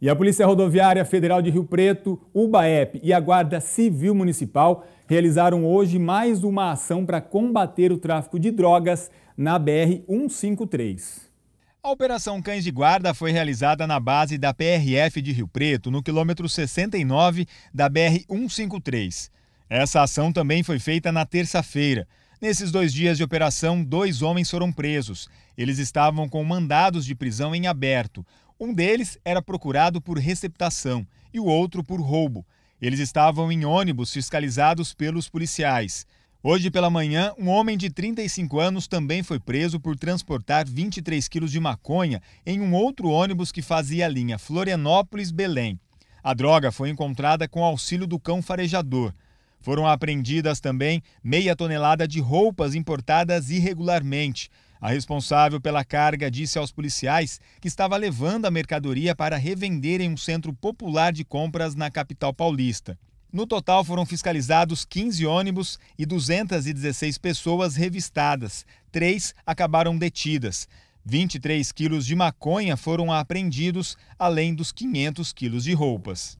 E a Polícia Rodoviária Federal de Rio Preto, UBAEP e a Guarda Civil Municipal realizaram hoje mais uma ação para combater o tráfico de drogas na BR 153. A Operação Cães de Guarda foi realizada na base da PRF de Rio Preto, no quilômetro 69 da BR 153. Essa ação também foi feita na terça-feira. Nesses dois dias de operação, dois homens foram presos. Eles estavam com mandados de prisão em aberto. Um deles era procurado por receptação e o outro por roubo. Eles estavam em ônibus fiscalizados pelos policiais. Hoje pela manhã, um homem de 35 anos também foi preso por transportar 23 quilos de maconha em um outro ônibus que fazia a linha Florianópolis-Belém. A droga foi encontrada com auxílio do cão farejador. Foram apreendidas também meia tonelada de roupas importadas irregularmente, a responsável pela carga disse aos policiais que estava levando a mercadoria para revender em um centro popular de compras na capital paulista. No total foram fiscalizados 15 ônibus e 216 pessoas revistadas. Três acabaram detidas. 23 quilos de maconha foram apreendidos, além dos 500 quilos de roupas.